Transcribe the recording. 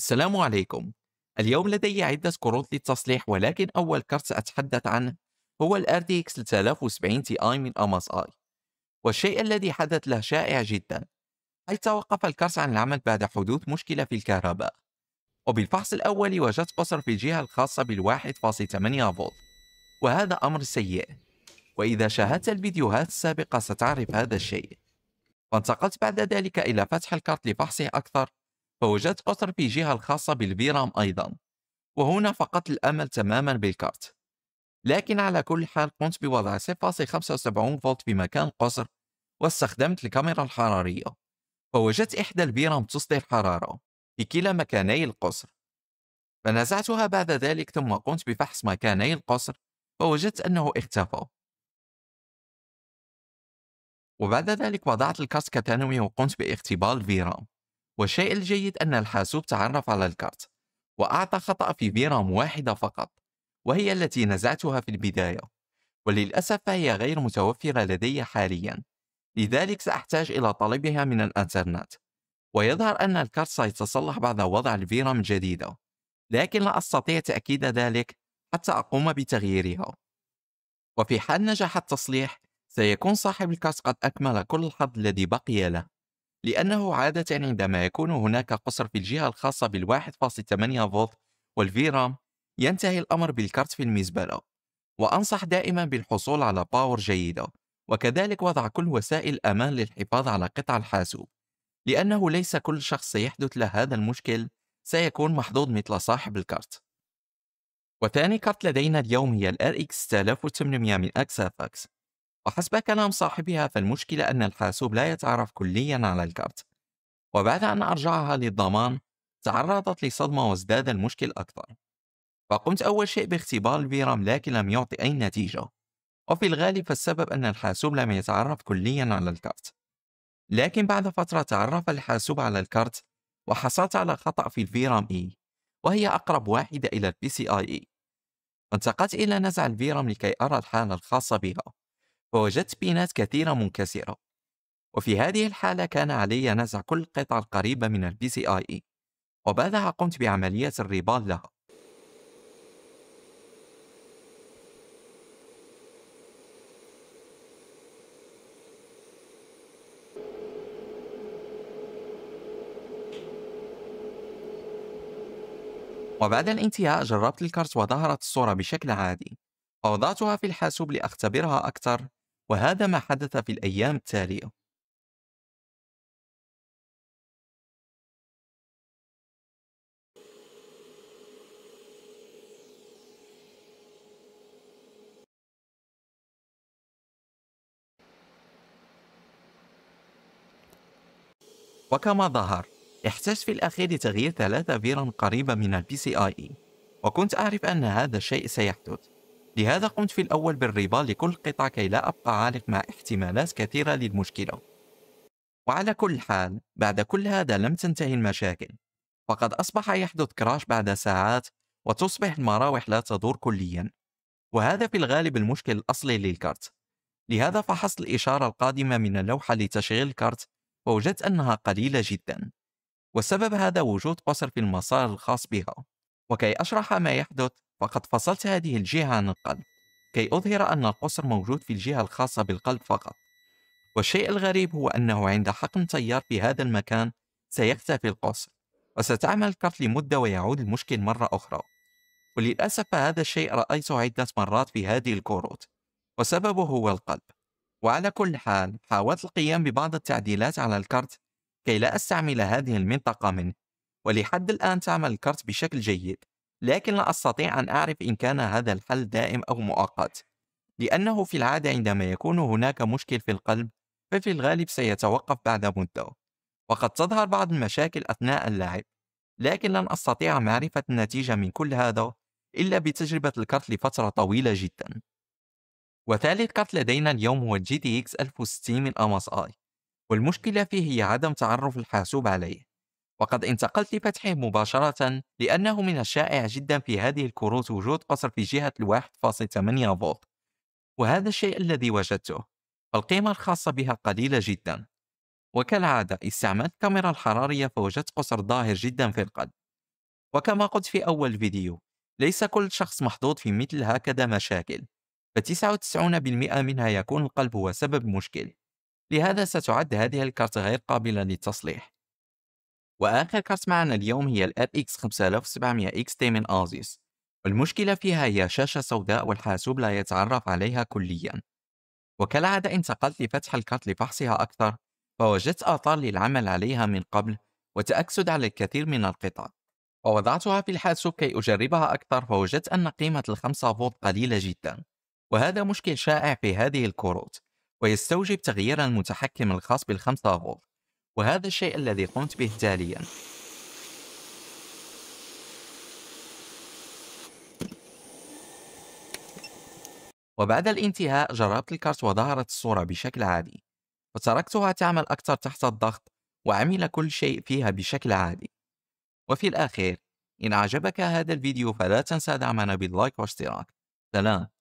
السلام عليكم اليوم لدي عدة كروت للتصليح ولكن أول كرت سأتحدث عنه هو الـ RTX 3070 Ti من MSI والشيء الذي حدث له شائع جدا حيث توقف الكرت عن العمل بعد حدوث مشكلة في الكهرباء وبالفحص الأول وجدت قصر في الجهة الخاصة بال 1.8 فولت وهذا أمر سيء وإذا شاهدت الفيديوهات السابقة ستعرف هذا الشيء وانتقلت بعد ذلك إلى فتح الكارت لفحصه أكثر فوجدت قصر في جهة الخاصة بالفيرام أيضا وهنا فقدت الأمل تماما بالكارت لكن على كل حال قمت بوضع 0.75 فولت في مكان القصر واستخدمت الكاميرا الحرارية فوجدت إحدى الفيرام تصدر حرارة في كلا مكاني القصر فنزعتها بعد ذلك ثم قمت بفحص مكاني القصر فوجدت أنه اختفى وبعد ذلك وضعت الكاس كتنوي وقمت باختبار الفيرام والشيء الجيد أن الحاسوب تعرف على الكارت وأعطى خطأ في فيرام واحدة فقط وهي التي نزعتها في البداية وللأسف فهي غير متوفرة لدي حاليا لذلك سأحتاج إلى طلبها من الإنترنت ويظهر أن الكارت سيتصلح بعد وضع الفيرام الجديدة لكن لا أستطيع تأكيد ذلك حتى أقوم بتغييرها وفي حال نجح التصليح سيكون صاحب الكارت قد أكمل كل الحظ الذي بقي له لأنه عادة عندما يكون هناك قصر في الجهة الخاصة بال 1.8 فولت والفيرام ينتهي الأمر بالكارت في المزبلة وأنصح دائما بالحصول على باور جيدة وكذلك وضع كل وسائل أمان للحفاظ على قطع الحاسوب لأنه ليس كل شخص سيحدث له هذا المشكل سيكون محظوظ مثل صاحب الكارت وثاني كارت لدينا اليوم هي الـ RX 6800 من أكسافاكس وحسب كلام صاحبها فالمشكلة أن الحاسوب لا يتعرف كليا على الكارت وبعد أن أرجعها للضمان تعرضت لصدمة وازداد المشكل أكثر فقمت أول شيء باختبار الفيرام لكن لم يعطي أي نتيجة وفي الغالب فالسبب أن الحاسوب لم يتعرف كليا على الكارت لكن بعد فترة تعرف الحاسوب على الكارت وحصلت على خطأ في الفيرام إي وهي أقرب واحدة إلى البي سي آي إي انتقلت إلى نزع الفيرام لكي أرى الحالة الخاصة بها فوجدت بينات كثيرة منكسرة وفي هذه الحالة كان علي نزع كل قطع القريبة من البي سي آي إي e، وبعدها قمت بعملية الريبال لها وبعد الانتهاء جربت الكرت وظهرت الصورة بشكل عادي ووضعتها في الحاسوب لأختبرها أكثر وهذا ما حدث في الأيام التالية وكما ظهر احتجت في الأخير لتغيير ثلاثة فيرا قريبة من البي سي آي إي وكنت أعرف أن هذا الشيء سيحدث لهذا قمت في الأول بالربا لكل قطعة كي لا أبقى عالق مع احتمالات كثيرة للمشكلة وعلى كل حال بعد كل هذا لم تنتهي المشاكل فقد أصبح يحدث كراش بعد ساعات وتصبح المراوح لا تدور كليا وهذا في الغالب المشكل الأصلي للكارت لهذا فحصت الإشارة القادمة من اللوحة لتشغيل الكارت ووجدت أنها قليلة جدا والسبب هذا وجود قصر في المسار الخاص بها وكي أشرح ما يحدث فقد فصلت هذه الجهة عن القلب كي أظهر أن القصر موجود في الجهة الخاصة بالقلب فقط والشيء الغريب هو أنه عند حقن تيار في هذا المكان سيختفي القصر وستعمل الكف لمدة ويعود المشكل مرة أخرى وللأسف هذا الشيء رأيته عدة مرات في هذه الكروت وسببه هو القلب وعلى كل حال حاولت القيام ببعض التعديلات على الكرت كي لا أستعمل هذه المنطقة منه ولحد الآن تعمل الكرت بشكل جيد لكن لا أستطيع أن أعرف إن كان هذا الحل دائم أو مؤقت لأنه في العادة عندما يكون هناك مشكل في القلب ففي الغالب سيتوقف بعد مدة وقد تظهر بعض المشاكل أثناء اللعب لكن لن أستطيع معرفة النتيجة من كل هذا إلا بتجربة الكرت لفترة طويلة جدا وثالث كرت لدينا اليوم هو الجي تي اكس 1060 من أمس اي والمشكلة فيه هي عدم تعرف الحاسوب عليه وقد انتقلت لفتحه مباشرة لأنه من الشائع جدا في هذه الكروت وجود قصر في جهة فاصل 1.8 فولت وهذا الشيء الذي وجدته فالقيمة الخاصة بها قليلة جدا وكالعادة استعملت كاميرا الحرارية فوجدت قصر ظاهر جدا في القلب وكما قلت في أول فيديو ليس كل شخص محظوظ في مثل هكذا مشاكل ف99% منها يكون القلب هو سبب مشكل لهذا ستعد هذه الكارت غير قابلة للتصليح وآخر كارت معنا اليوم هي الـ إكس 5700 XT 8 أزيس المشكلة فيها هي شاشة سوداء والحاسوب لا يتعرف عليها كليا وكالعادة انتقلت لفتح الكارت لفحصها أكثر فوجدت آثار للعمل عليها من قبل وتأكسد على الكثير من القطع ووضعتها في الحاسوب كي أجربها أكثر فوجدت أن قيمة الخمسة فولت قليلة جدا وهذا مشكل شائع في هذه الكروت ويستوجب تغيير المتحكم الخاص بالخمسة فولت وهذا الشيء الذي قمت به تالياً وبعد الانتهاء جربت الكارت وظهرت الصورة بشكل عادي وتركتها تعمل أكثر تحت الضغط وعمل كل شيء فيها بشكل عادي وفي الأخير إن أعجبك هذا الفيديو فلا تنسى دعمنا باللايك واشتراك سلام